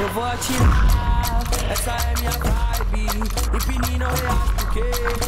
Eu vou atirar, essa é minha vibe. E Pinino reage porque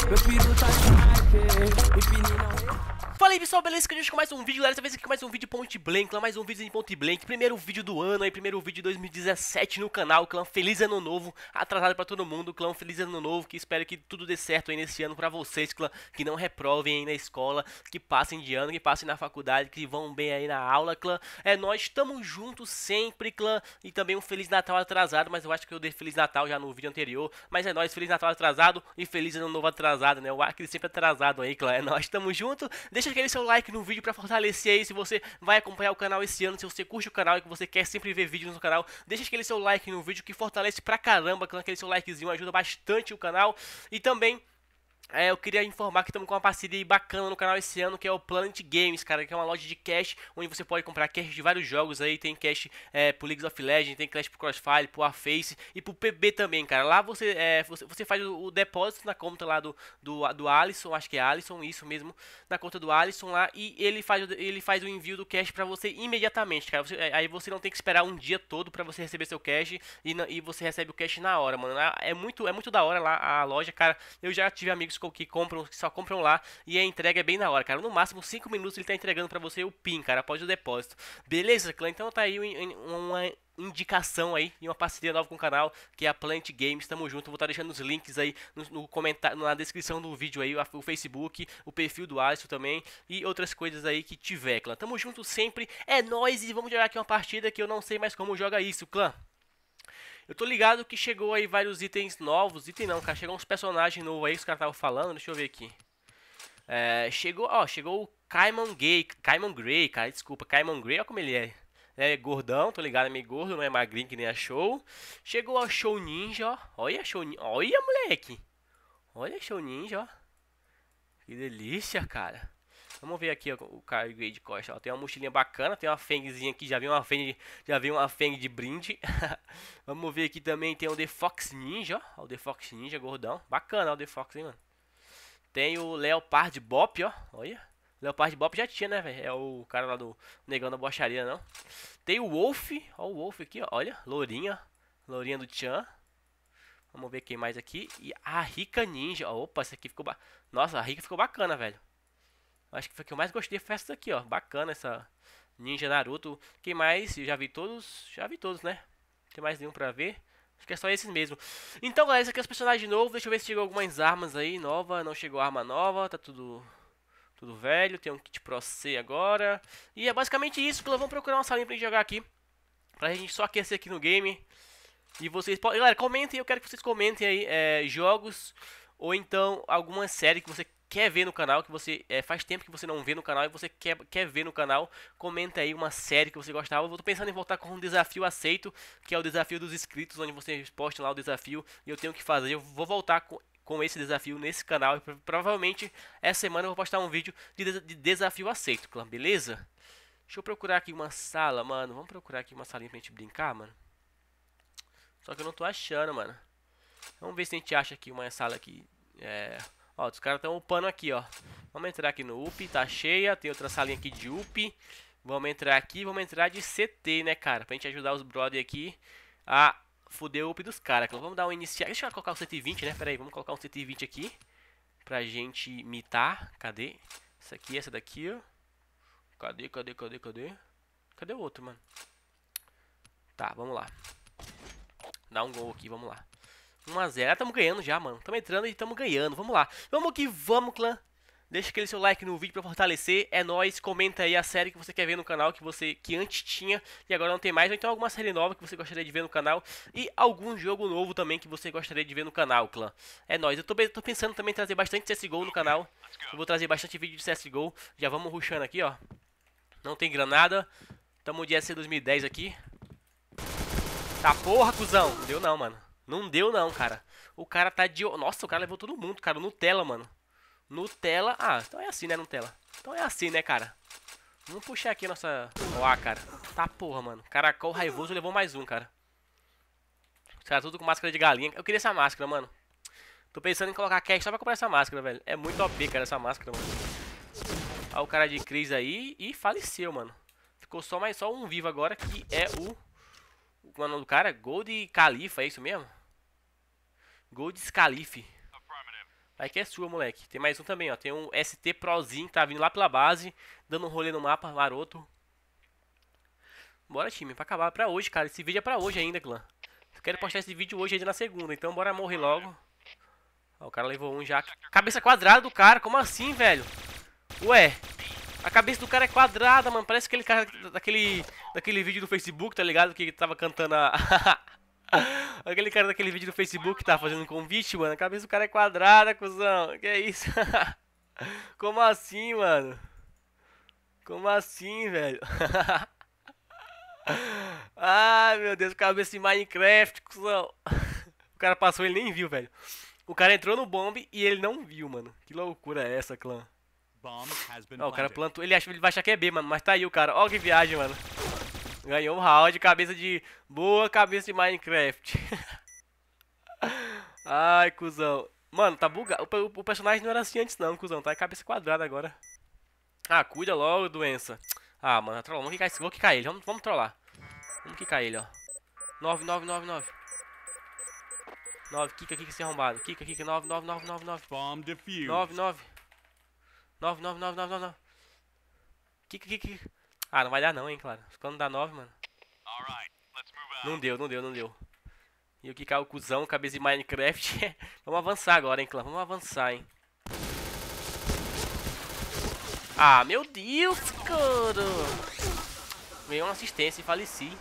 meu peru tá de hype. E Pinino reage. Fala aí pessoal, beleza? Que gente com mais um vídeo, galera. Dessa vez aqui com é mais um vídeo Ponte Blank, lá mais um vídeo em Ponte Blank. Primeiro vídeo do ano aí, primeiro vídeo de 2017 no canal. Clã Feliz Ano Novo, atrasado pra todo mundo. Clã Feliz Ano Novo, que espero que tudo dê certo aí nesse ano pra vocês, clã. Que não reprovem aí na escola, que passem de ano, que passem na faculdade, que vão bem aí na aula, clã. É nós, estamos juntos sempre, clã. E também um Feliz Natal atrasado, mas eu acho que eu dei Feliz Natal já no vídeo anterior. Mas é nós, Feliz Natal atrasado e Feliz Ano Novo atrasado, né? O Acre sempre atrasado aí, clã. É nós, estamos juntos. Deixa deixa aquele seu like no vídeo para fortalecer aí se você vai acompanhar o canal esse ano, se você curte o canal e que você quer sempre ver vídeos no canal, deixa aquele seu like no vídeo que fortalece pra caramba, aquele seu likezinho ajuda bastante o canal e também é, eu queria informar que estamos com uma parceria bacana no canal esse ano, que é o Planet Games, cara, que é uma loja de cash, onde você pode comprar cash de vários jogos aí, tem cash é, pro League of Legends, tem cash pro Crossfire, pro Aface e pro PB também, cara. Lá você, é, você, você, faz o, o, depósito na conta lá do, do, do Alisson, acho que é Alisson, isso mesmo, na conta do Alisson lá, e ele faz, ele faz o envio do cash pra você imediatamente, cara. Você, aí você não tem que esperar um dia todo pra você receber seu cash e, e você recebe o cash na hora, mano. É, é muito, é muito da hora lá a loja, cara. Eu já tive amigos que compram, que só compram lá e a entrega é bem na hora, cara. No máximo 5 minutos ele tá entregando para você o PIN, cara, após o depósito. Beleza, clã? Então tá aí uma indicação aí e uma parceria nova com o canal, que é a Plant Games. Tamo junto, vou estar tá deixando os links aí no, no, comentário, na descrição do vídeo aí, o Facebook, o perfil do Alisson também e outras coisas aí que tiver, clã. Tamo junto sempre, é nós e vamos jogar aqui uma partida que eu não sei mais como joga isso, clã. Eu tô ligado que chegou aí vários itens novos. Item não, cara. Chegou uns personagens novos aí que os caras estavam falando. Deixa eu ver aqui. É, chegou, ó, chegou o Caimon Gay. Caimon Grey, cara. Desculpa, Caimon Grey. Olha como ele é. É gordão, tô ligado, é meio gordo, não é magrinho que nem a Show. Chegou a Show Ninja, ó. Olha a Show Ninja. Olha, moleque. Olha a Show Ninja, ó. Que delícia, cara. Vamos ver aqui ó, o cara de costa. Ó. Tem uma mochilinha bacana, tem uma fengzinha aqui, já vem uma feng, já vem uma feng de brinde. Vamos ver aqui também, tem o The Fox Ninja, ó. O The Fox Ninja, gordão. Bacana ó, o The Fox, hein, mano. Tem o Leopard Bop, ó. Olha. Leopard Bop já tinha, né, velho? É o cara lá do Negão da Bocharia, não. Tem o Wolf, ó o Wolf aqui, ó. Olha, lourinha. Lourinha do Chan. Vamos ver quem mais aqui. E a Rica Ninja. Opa, essa aqui ficou... Ba... Nossa, a Rica ficou bacana, velho. Acho que foi o que eu mais gostei foi essa daqui, ó. Bacana essa Ninja Naruto. Quem mais? Eu já vi todos. Já vi todos, né? Tem mais nenhum pra ver. Acho que é só esses mesmo. Então, galera, esse aqui é os personagens novos. Deixa eu ver se chegou algumas armas aí. Nova, não chegou arma nova. Tá tudo tudo velho. Tem um kit Pro C agora. E é basicamente isso. Então, vamos procurar uma salinha pra gente jogar aqui. Pra gente só aquecer aqui no game. E vocês podem... Galera, comentem. Eu quero que vocês comentem aí é, jogos ou então alguma série que você quer ver no canal, que você é, faz tempo que você não vê no canal e você quer, quer ver no canal, comenta aí uma série que você gostava. Eu tô pensando em voltar com um desafio aceito, que é o desafio dos inscritos, onde você posta lá o desafio e eu tenho que fazer. Eu vou voltar com, com esse desafio nesse canal e provavelmente essa semana eu vou postar um vídeo de, de desafio aceito, clã, beleza? Deixa eu procurar aqui uma sala, mano. Vamos procurar aqui uma salinha pra gente brincar, mano. Só que eu não tô achando, mano. Vamos ver se a gente acha aqui uma sala aqui. É... Ó, os caras estão upando aqui, ó. Vamos entrar aqui no UP, tá cheia. Tem outra salinha aqui de UP. Vamos entrar aqui, vamos entrar de CT, né, cara? Pra gente ajudar os brother aqui a fuder o up dos caras. Então, vamos dar um iniciar. Deixa eu colocar o 120, né? Pera aí, vamos colocar um 120 aqui. Pra gente mitar. Cadê? Essa aqui, essa daqui, ó. Cadê, cadê, cadê, cadê? Cadê o outro, mano? Tá, vamos lá. Dá um gol aqui, vamos lá. 1x0. Ah, tamo ganhando já, mano. Tamo entrando e tamo ganhando. Vamos lá. Vamos que vamos, clã. Deixa aquele seu like no vídeo pra fortalecer. É nóis. Comenta aí a série que você quer ver no canal, que você que antes tinha e agora não tem mais. Ou então alguma série nova que você gostaria de ver no canal. E algum jogo novo também que você gostaria de ver no canal, clã. É nóis. Eu tô, tô pensando também em trazer bastante CSGO no canal. Eu vou trazer bastante vídeo de CSGO. Já vamos ruxando aqui, ó. Não tem granada. Tamo de SC 2010 aqui. Tá porra, cuzão. Deu não, mano. Não deu não, cara. O cara tá de... Nossa, o cara levou todo mundo, cara. Nutella, mano. Nutella. Ah, então é assim, né, Nutella? Então é assim, né, cara? Vamos puxar aqui a nossa... Ó, ah, cara. Tá porra, mano. Caracol raivoso levou mais um, cara. Os caras tudo com máscara de galinha. Eu queria essa máscara, mano. Tô pensando em colocar cash só pra comprar essa máscara, velho. É muito OP, cara, essa máscara, mano. Olha o cara de Chris aí e faleceu, mano. Ficou só mais só um vivo agora, que é o... O nome do cara? Gold Califa, é isso mesmo? Gold Scalife. Vai que é sua, moleque. Tem mais um também, ó. Tem um ST Prozinho que tá vindo lá pela base, dando um rolê no mapa, maroto. Bora, time, pra acabar pra hoje, cara. Esse vídeo é pra hoje ainda, clã. Eu quero postar esse vídeo hoje ainda na segunda, então bora morrer logo. Ó, o cara levou um já. Cabeça quadrada do cara, como assim, velho? Ué, a cabeça do cara é quadrada, mano. Parece aquele cara daquele, daquele vídeo do Facebook, tá ligado? Que tava cantando a... Aquele cara daquele vídeo do Facebook que tá fazendo um convite, mano. A cabeça do cara é quadrada, cuzão. Que é isso? Como assim, mano? Como assim, velho? Ai, meu Deus, cabeça de Minecraft, cuzão. O cara passou, ele nem viu, velho. O cara entrou no bomb e ele não viu, mano. Que loucura é essa, clã? Ó, oh, o cara plantou. Ele acha ele vai achar que é B, mano. Mas tá aí o cara. Ó, que viagem, mano. Ganhou o round, cabeça de... Boa cabeça de Minecraft. Ai, cuzão. Mano, tá bugado. O, o, personagem não era assim antes não, cuzão. Tá cabeça quadrada agora. Ah, cuida logo, doença. Ah, mano, tá trollou. Vamos quicar Vou quicar ele. Vamos, vamos trollar. Vamos quicar ele, ó. 9, 9, 9, 9. 9, quica, quica esse arrombado. Quica, quica, 9, 9, 9, 9, 9. Bomb defused. 9, 9. 9, 9, 9, 9, 9, 9. Quica, quica, quica. Ah, não vai dar não, hein, claro. não dá 9, mano. Não deu, não deu, não deu. E o que caiu o cuzão, cabeça de Minecraft. É, vamos avançar agora, hein, clã. Vamos avançar, hein. Ah, meu Deus, cara. Ganhei uma assistência e faleci.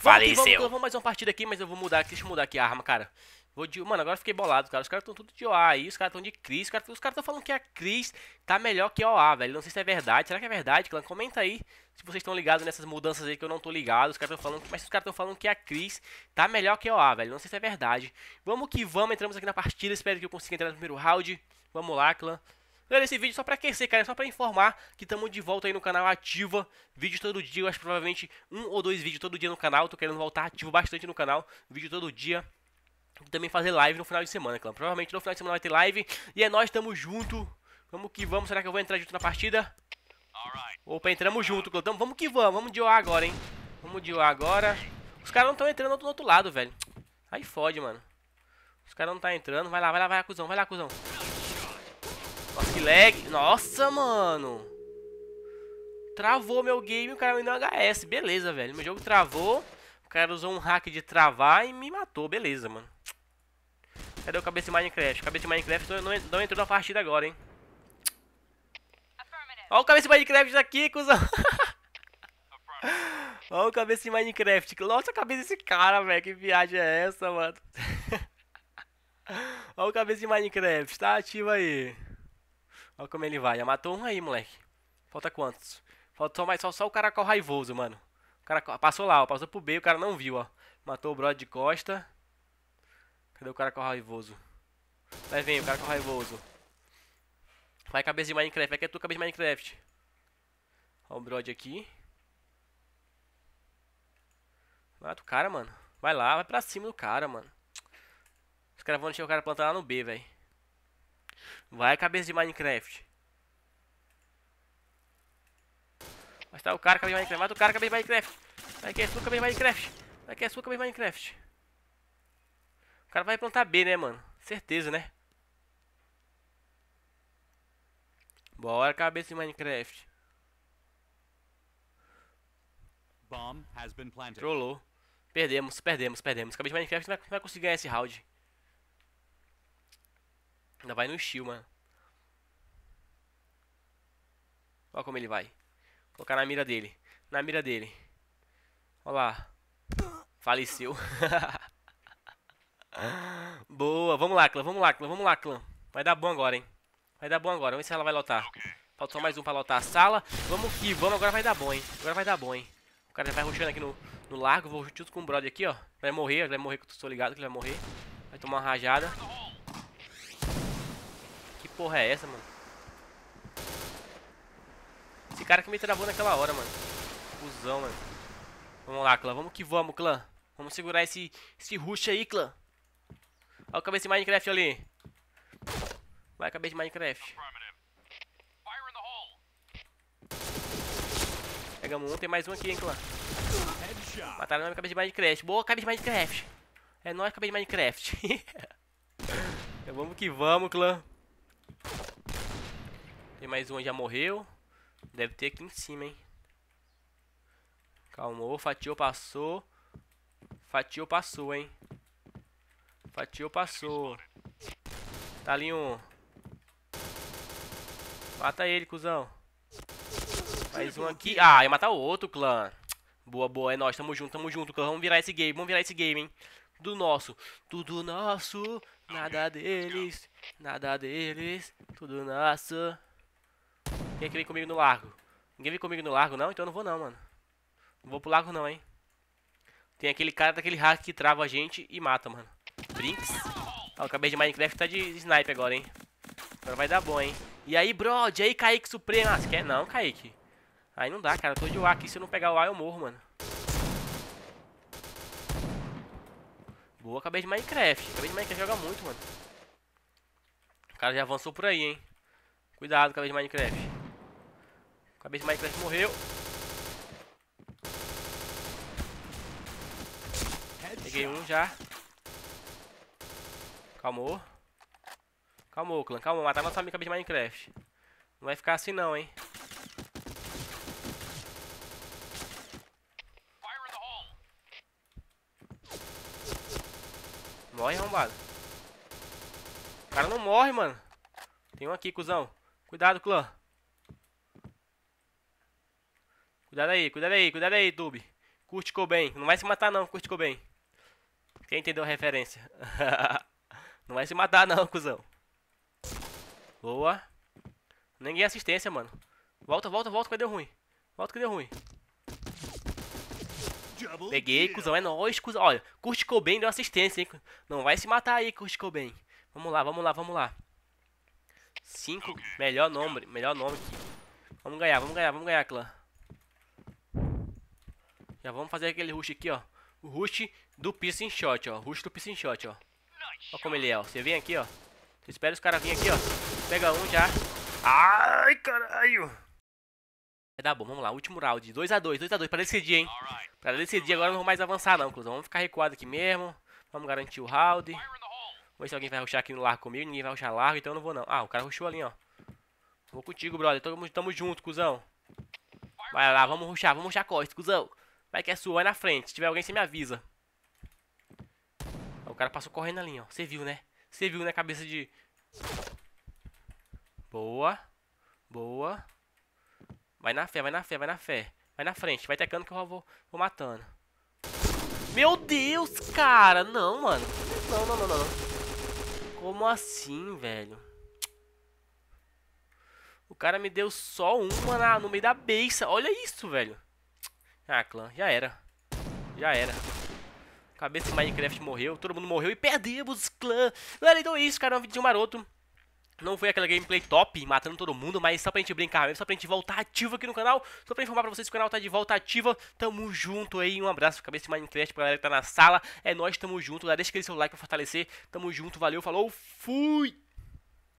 Faleceu. Vamos, vamos, vamos mais uma partida aqui, mas eu vou mudar aqui. Deixa eu mudar aqui a arma, cara. Vou de... Mano, agora fiquei bolado, cara. Os caras estão tudo de OA aí, os caras estão de Cris. Os caras estão cara falando que a Cris tá melhor que a OA, velho. Não sei se é verdade. Será que é verdade, clã? Comenta aí se vocês estão ligados nessas mudanças aí que eu não tô ligado. Os caras estão falando. Mas os caras estão falando que a Cris tá melhor que a OA, velho. Não sei se é verdade. Vamos que vamos. Entramos aqui na partida. Espero que eu consiga entrar no primeiro round. Vamos lá, clã. Galera, esse vídeo é só pra aquecer, cara, é só pra informar que estamos de volta aí no canal ativa, vídeo todo dia, eu acho provavelmente um ou dois vídeos todo dia no canal, tô querendo voltar ativo bastante no canal, vídeo todo dia, e também fazer live no final de semana, clã. Provavelmente no final de semana vai ter live. E é nós, tamo junto. Vamos que vamos. Será que eu vou entrar junto na partida? Opa, entramos junto, clã. Então, vamos que vamos. Vamos de OA agora, hein. Vamos de OA agora. Os caras não estão entrando do outro lado, velho. Aí fode, mano. Os caras não tá entrando. Vai lá, vai lá, vai lá, cuzão. Vai lá, cuzão. Nossa, que lag. Nossa, mano. Travou meu game e o cara me deu um HS. Beleza, velho. Meu jogo travou. O cara usou um hack de travar e me matou. Beleza, mano. Cadê o cabeça de Minecraft? Cabeça de Minecraft não, entrou na partida agora, hein. Olha o cabeça de Minecraft aqui, cuzão. Olha o cabeça de Minecraft. Nossa, a cabeça desse cara, velho. Que viagem é essa, mano? Olha o cabeça de Minecraft. Tá ativo aí. Olha como ele vai. Já matou um aí, moleque. Falta quantos? Falta só mais só, só o caracol raivoso, mano cara passou lá, ó, passou pro B, o cara não viu, ó. Matou o brother de costa. Cadê o cara com o é raivoso? Vai vem, o cara com o é raivoso. Vai cabeça de Minecraft, vai que é tu cabeça de Minecraft. Ó o brother aqui. Mata o cara, mano. Vai lá, vai pra cima do cara, mano. Os caras vão deixar o cara plantar lá no B, velho. Vai cabeça de Minecraft. Mas tá o cara que vem é Minecraft. Mata o cara que vem é Minecraft. Vai que é sua vem Minecraft. Vai que é sua vem Minecraft. O cara vai plantar B, né, mano? Certeza, né? Bora, cabeça de Minecraft. Bomb has been planted. Trollou. Perdemos, perdemos, perdemos. Cabeça de Minecraft não vai, não vai conseguir ganhar esse round. Ainda vai no estilo, mano. Olha como ele vai. Colocar na mira dele. Na mira dele. Olha lá. Faleceu. Boa. Vamos lá, clã. Vamos lá, clã. Vamos lá, clã. Vai dar bom agora, hein. Vai dar bom agora. Vamos ver se ela vai lotar. Falta só mais um pra lotar a sala. Vamos que vamos. Agora vai dar bom, hein. Agora vai dar bom, hein. O cara vai rushando aqui no, no largo. Vou junto com o brother aqui, ó. Vai morrer. Vai morrer que eu tô ligado que ele vai morrer. Vai tomar uma rajada. Que porra é essa, mano? Esse cara que me travou naquela hora, mano. fusão mano. Vamos lá, clã. Vamos que vamos, clã. Vamos segurar esse, esse rush aí, clã. Olha o cabeça de Minecraft ali. Vai, cabeça de Minecraft. Pegamos um, tem mais um aqui, hein, clã. Mataram na minha cabeça de Minecraft. Boa, cabeça de Minecraft. É nóis, cabeça de Minecraft. então, vamos que vamos, clã. Tem mais um, já morreu. Deve ter aqui em cima, hein? Calmou, Fatio passou. Fatio passou, hein? Fatio passou. Tá ali um. Mata ele, cuzão. Mais um aqui. Ah, ia matar o outro, clã. Boa, boa. É nóis. Tamo junto, tamo junto, clã. Vamos virar esse game. Vamos virar esse game, hein? Do nosso. Tudo nosso. Nada deles. Nada deles. Tudo nosso. Quem é que vem comigo no largo? Ninguém vem comigo no largo, não? Então eu não vou não, mano. Não vou pro largo não, hein. Tem aquele cara daquele hack que trava a gente e mata, mano. Brinks? Ah, o de Minecraft tá de sniper agora, hein. Agora vai dar bom, hein. E aí, e aí, Kaique Supremo. Ah, você quer? Não, Kaique. Aí não dá, cara. Eu tô de ar aqui. Se eu não pegar o ar, eu morro, mano. Boa, acabei de Minecraft. Acabei de Minecraft joga muito, mano. O cara já avançou por aí, hein. Cuidado, acabei de Minecraft. Cabeça de Minecraft morreu. Peguei um já. Calmou. Calmou, clã. Calma, matar nossa amiga de Minecraft. Não vai ficar assim não, hein. Morre, arrombado. O cara não morre, mano. Tem um aqui, cuzão. Cuidado, clã. Cuidado aí, cuidado aí, cuidado aí, Dub. Curte bem, Não vai se matar não, curte bem. Quem entendeu a referência? não vai se matar não, cuzão. Boa. Ninguém assistência, mano. Volta, volta, volta, cadê o ruim? Volta, cadê o ruim? Peguei, cuzão, é nóis, cuzão. Olha, curticou bem, deu assistência, hein? Não vai se matar aí, curticou bem. Vamos lá, vamos lá, vamos lá. Cinco, melhor nome, melhor nome. Vamos ganhar, vamos ganhar, vamos ganhar, clã. Já vamos fazer aquele rush aqui, ó. O rush do piercing shot, ó. Rush do piercing shot, ó. Ó como ele é, ó. Você vem aqui, ó. Você espera os caras virem aqui, ó. Pega um já. Ai, caralho. Vai é, dar tá bom, vamos lá. Último round. 2x2, 2x2 pra decidir, hein. Pra decidir agora não vou mais avançar, não, Clusão. Vamos ficar recuado aqui mesmo. Vamos garantir o round. Vamos ver se alguém vai rushar aqui no largo comigo. Ninguém vai rushar largo, então eu não vou, não. Ah, o cara rushou ali, ó. Vou contigo, brother. Tamo, tamo junto, cuzão. Vai lá, vamos rushar, vamos rushar a costa, cuzão. Vai que é sua, vai na frente. Se tiver alguém, você me avisa. O cara passou correndo ali, ó. Você viu, né? Você viu, né? Cabeça de... Boa. Boa. Vai na fé, vai na fé, vai na fé. Vai na frente, vai tecando que eu vou, vou matando. Meu Deus, cara! Não, mano. Não, não, não, não. Como assim, velho? O cara me deu só uma na, no meio da beça. Olha isso, velho. Ah, clã, já era. Já era. Cabeça de Minecraft morreu, todo mundo morreu e perdemos, clã. Galera, então é isso, cara, um vídeo maroto. Não foi aquela gameplay top, matando todo mundo, mas só pra gente brincar mesmo, só pra gente voltar ativo aqui no canal, só pra informar pra vocês que o canal tá de volta ativa, tamo junto aí, um abraço, cabeça de Minecraft pra galera que tá na sala, é nóis, tamo junto, galera, deixa aquele seu like pra fortalecer, tamo junto, valeu, falou, fui!